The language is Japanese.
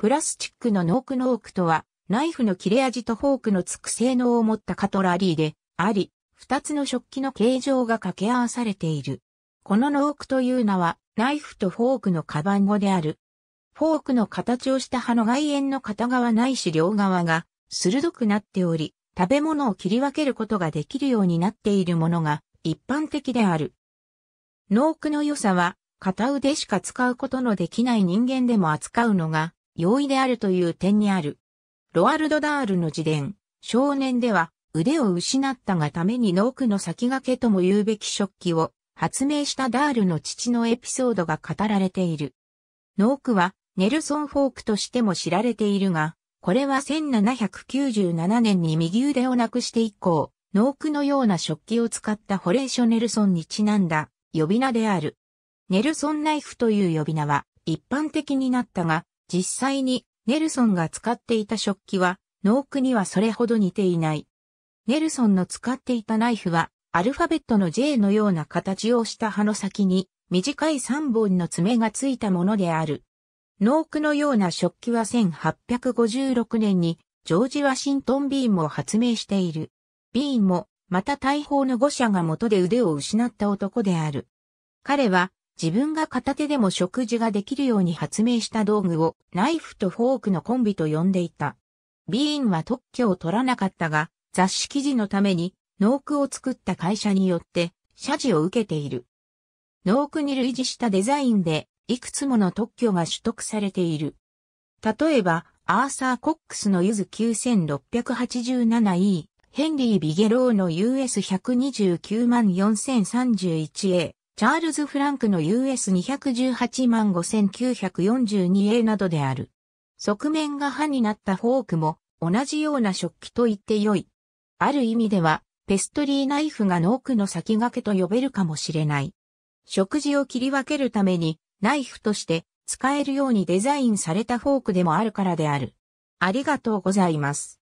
プラスチックのノークノークとは、ナイフの切れ味とフォークのつく性能を持ったカトラリーで、あり、二つの食器の形状が掛け合わされている。このノークという名は、ナイフとフォークのカバン語である。フォークの形をした刃の外縁の片側ないし両側が、鋭くなっており、食べ物を切り分けることができるようになっているものが、一般的である。ノークの良さは、片腕しか使うことのできない人間でも扱うのが容易であるという点にある。ロアルド・ダールの自伝、少年では腕を失ったがために農苦の先駆けとも言うべき食器を発明したダールの父のエピソードが語られている。農苦はネルソン・フォークとしても知られているが、これは1797年に右腕をなくして以降、農クのような食器を使ったホレーショ・ネルソンにちなんだ呼び名である。ネルソンナイフという呼び名は一般的になったが、実際にネルソンが使っていた食器は、農区にはそれほど似ていない。ネルソンの使っていたナイフは、アルファベットの J のような形をした刃の先に、短い3本の爪がついたものである。農区のような食器は1856年に、ジョージ・ワシントン・ビーンも発明している。ビーンも、また大砲の5社が元で腕を失った男である。彼は、自分が片手でも食事ができるように発明した道具をナイフとフォークのコンビと呼んでいた。ビーンは特許を取らなかったが、雑誌記事のために農区を作った会社によって謝辞を受けている。農区に類似したデザインでいくつもの特許が取得されている。例えば、アーサー・コックスのユズ 9687E、ヘンリー・ビゲローの US129 4031A、チャールズ・フランクの US218 万 5942A などである。側面が刃になったフォークも同じような食器と言って良い。ある意味では、ペストリーナイフがノークの先駆けと呼べるかもしれない。食事を切り分けるために、ナイフとして使えるようにデザインされたフォークでもあるからである。ありがとうございます。